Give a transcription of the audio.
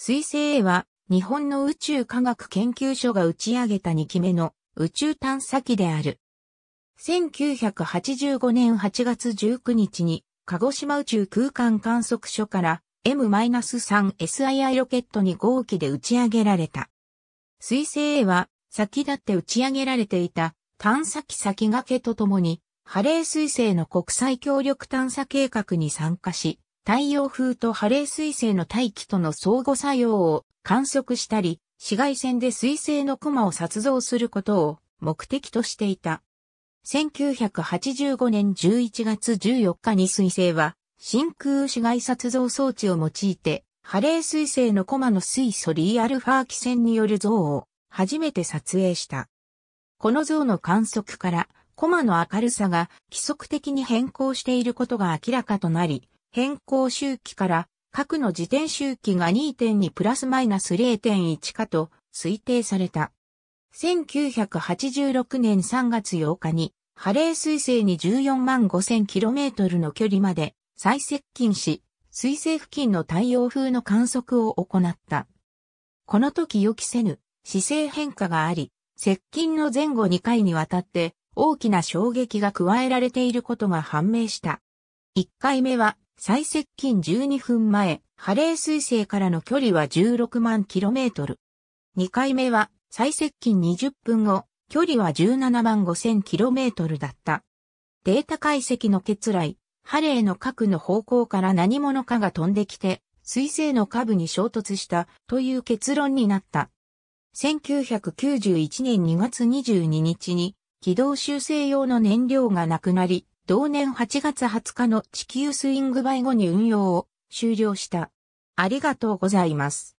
水星 A は日本の宇宙科学研究所が打ち上げた2機目の宇宙探査機である。1985年8月19日に鹿児島宇宙空間観測所から M-3SII ロケットに号機で打ち上げられた。水星 A は先立って打ち上げられていた探査機先駆けとともにハレー彗星の国際協力探査計画に参加し、太陽風とハレー彗星の大気との相互作用を観測したり、紫外線で彗星のコマを撮像することを目的としていた。1985年11月14日に彗星は真空紫外撮像装置を用いてハレー彗星のコマの水素リアルファ気線による像を初めて撮影した。この像の観測からコマの明るさが規則的に変更していることが明らかとなり、変更周期から核の自転周期が2.2プラスマイナス0.1かと推定された。1986年3月8日にハレー彗星に14万 5000km の距離まで最接近し、彗星付近の太陽風の観測を行った。この時予期せぬ姿勢変化があり、接近の前後2回にわたって大きな衝撃が加えられていることが判明した。1回目は最接近12分前、ハレー彗星からの距離は16万キロメートル。2回目は最接近20分後、距離は17万5 0 0 0トルだった。データ解析の欠来、ハレーの核の方向から何者かが飛んできて、彗星の下部に衝突したという結論になった。1991年2月22日に軌道修正用の燃料がなくなり、同年8月20日の地球スイングバイ後に運用を終了した。ありがとうございます。